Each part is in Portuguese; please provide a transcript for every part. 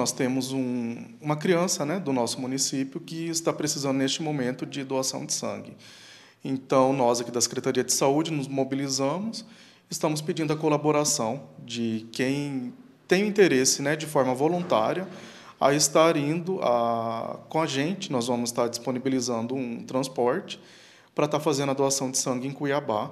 Nós temos um, uma criança né, do nosso município que está precisando, neste momento, de doação de sangue. Então, nós aqui da Secretaria de Saúde nos mobilizamos, estamos pedindo a colaboração de quem tem interesse né, de forma voluntária a estar indo a, com a gente. Nós vamos estar disponibilizando um transporte para estar fazendo a doação de sangue em Cuiabá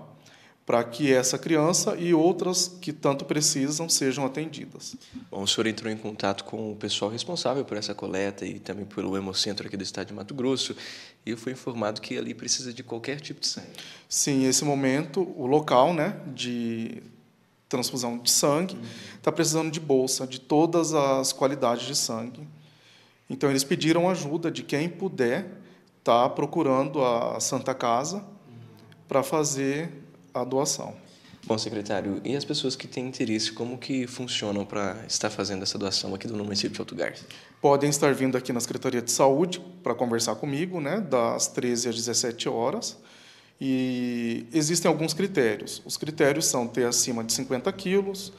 para que essa criança e outras que tanto precisam sejam atendidas. Bom, o senhor entrou em contato com o pessoal responsável por essa coleta e também pelo Hemocentro aqui do estado de Mato Grosso e foi informado que ali precisa de qualquer tipo de sangue. Sim, nesse momento, o local né, de transfusão de sangue está uhum. Tá precisando de bolsa, de todas as qualidades de sangue. Então, eles pediram ajuda de quem puder estar tá procurando a Santa Casa uhum. para fazer a doação. Bom, secretário, e as pessoas que têm interesse, como que funcionam para estar fazendo essa doação aqui do município de Alto Garça? Podem estar vindo aqui na Secretaria de Saúde para conversar comigo, né, das 13 às 17 horas. E existem alguns critérios. Os critérios são ter acima de 50 quilos,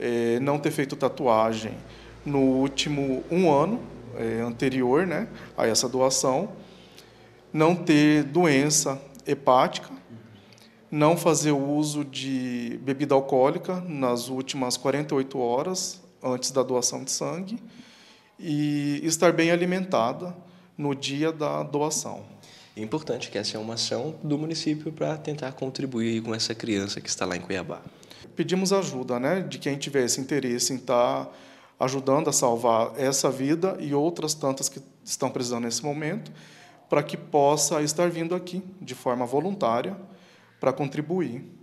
é, não ter feito tatuagem no último um ano é, anterior né, a essa doação, não ter doença hepática, não fazer o uso de bebida alcoólica nas últimas 48 horas antes da doação de sangue e estar bem alimentada no dia da doação. É importante que essa é uma ação do município para tentar contribuir com essa criança que está lá em Cuiabá. Pedimos ajuda, né, de quem tiver esse interesse em estar tá ajudando a salvar essa vida e outras tantas que estão precisando nesse momento, para que possa estar vindo aqui de forma voluntária para contribuir.